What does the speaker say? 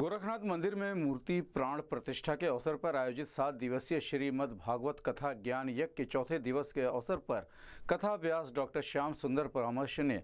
गोरखनाथ मंदिर में मूर्ति प्राण प्रतिष्ठा के अवसर पर आयोजित सात दिवसीय श्रीमद् भागवत कथा ज्ञान यज्ञ के चौथे दिवस के अवसर पर कथा व्यास डॉक्टर श्याम सुंदर परामर्श ने